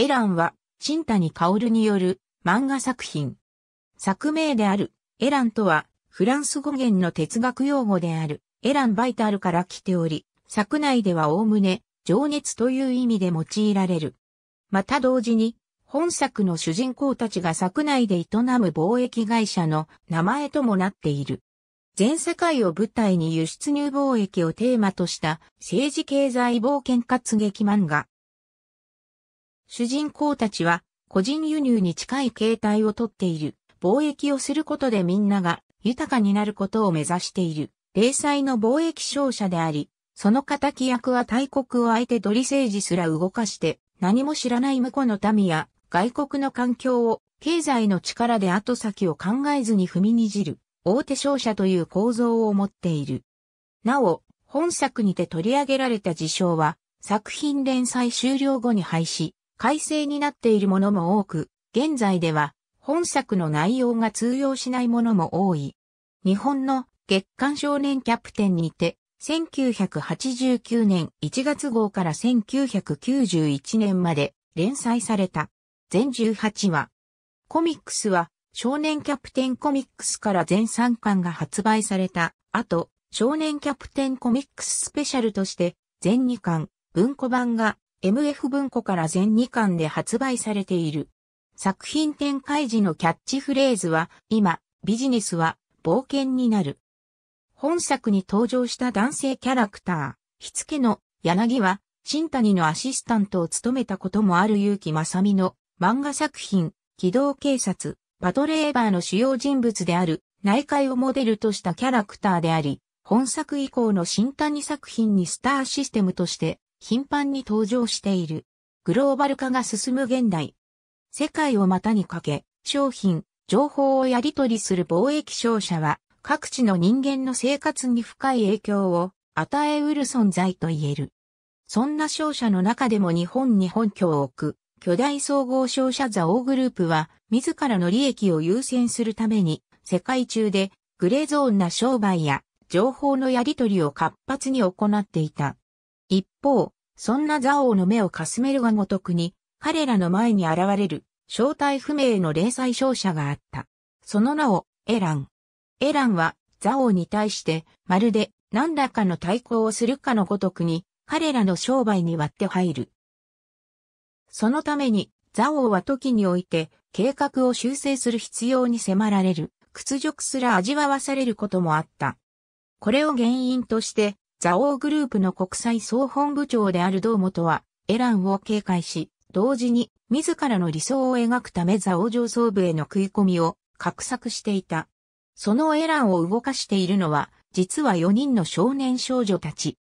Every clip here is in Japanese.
エランは、新谷薫による漫画作品。作名である、エランとは、フランス語源の哲学用語である、エランバイタルから来ており、作内ではおおむね、情熱という意味で用いられる。また同時に、本作の主人公たちが作内で営む貿易会社の名前ともなっている。全世界を舞台に輸出入貿易をテーマとした政治経済冒険活劇漫画。主人公たちは個人輸入に近い形態をとっている。貿易をすることでみんなが豊かになることを目指している。零細の貿易商社であり、その敵役は大国を相手取り政治すら動かして何も知らない向こうの民や外国の環境を経済の力で後先を考えずに踏みにじる大手商社という構造を持っている。なお、本作にて取り上げられた事象は作品連載終了後に廃止、改正になっているものも多く、現在では本作の内容が通用しないものも多い。日本の月刊少年キャプテンにて、1989年1月号から1991年まで連載された。全18話。コミックスは少年キャプテンコミックスから全3巻が発売された後、少年キャプテンコミックススペシャルとして全2巻文庫版が MF 文庫から全2巻で発売されている。作品展開時のキャッチフレーズは、今、ビジネスは冒険になる。本作に登場した男性キャラクター、火付けの柳は、新谷のアシスタントを務めたこともある結城正美の漫画作品、機動警察、パトレーバーの主要人物である、内海をモデルとしたキャラクターであり、本作以降の新谷作品にスターシステムとして頻繁に登場している。グローバル化が進む現代。世界を股にかけ、商品、情報をやり取りする貿易商社は、各地の人間の生活に深い影響を与えうる存在と言える。そんな商社の中でも日本に本拠を置く、巨大総合商社ザオーグループは、自らの利益を優先するために、世界中でグレーゾーンな商売や情報のやり取りを活発に行っていた。一方、そんなザオの目をかすめるがごとくに、彼らの前に現れる、正体不明の霊細勝者があった。その名を、エラン。エランは、ザオに対して、まるで、何らかの対抗をするかのごとくに、彼らの商売に割って入る。そのために、ザオは時において、計画を修正する必要に迫られる、屈辱すら味わわされることもあった。これを原因として、蔵王グループの国際総本部長である堂本は、エランを警戒し、同時に自らの理想を描くため蔵王上層部への食い込みを画策していた。そのエランを動かしているのは、実は4人の少年少女たち。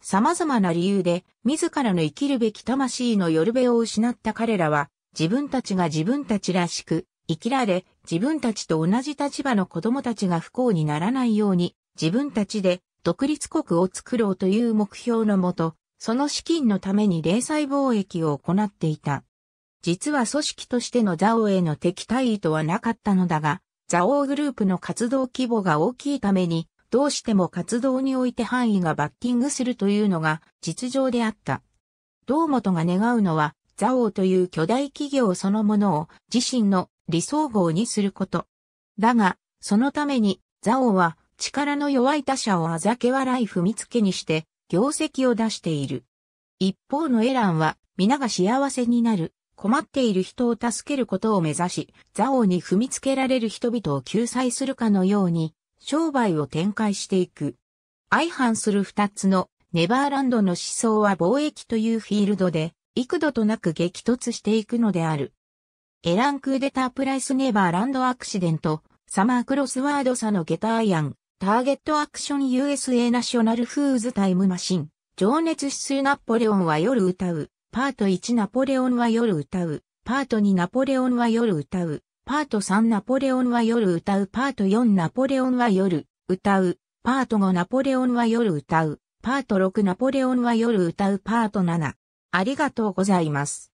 様々な理由で、自らの生きるべき魂の夜るべを失った彼らは、自分たちが自分たちらしく、生きられ、自分たちと同じ立場の子供たちが不幸にならないように、自分たちで独立国を作ろうという目標のもと、その資金のために零細貿易を行っていた。実は組織としてのザオへの敵対意図はなかったのだが、ザオグループの活動規模が大きいために、どうしても活動において範囲がバッティングするというのが実情であった。堂本が願うのは、ザオという巨大企業そのものを自身の理想号にすること。だが、そのために、ザオは力の弱い他者をあざけ笑い踏みつけにして、業績を出している。一方のエランは、皆が幸せになる、困っている人を助けることを目指し、座王に踏みつけられる人々を救済するかのように、商売を展開していく。相反する二つのネバーランドの思想は貿易というフィールドで、幾度となく激突していくのである。エランクーデタープライスネバーランドアクシデント、サマークロスワードサのゲタアイアン、ターゲットアクション USA ナショナルフーズタイムマシン。情熱指数ナポレオンは夜歌う。パート1ナポレオンは夜歌う。パート2ナポレオンは夜歌う。パート3ナポレオンは夜歌う。パート4ナポレオンは夜歌う。パート5ナポレオンは夜歌う。パート6ナポレオンは夜歌う。パート7。ありがとうございます。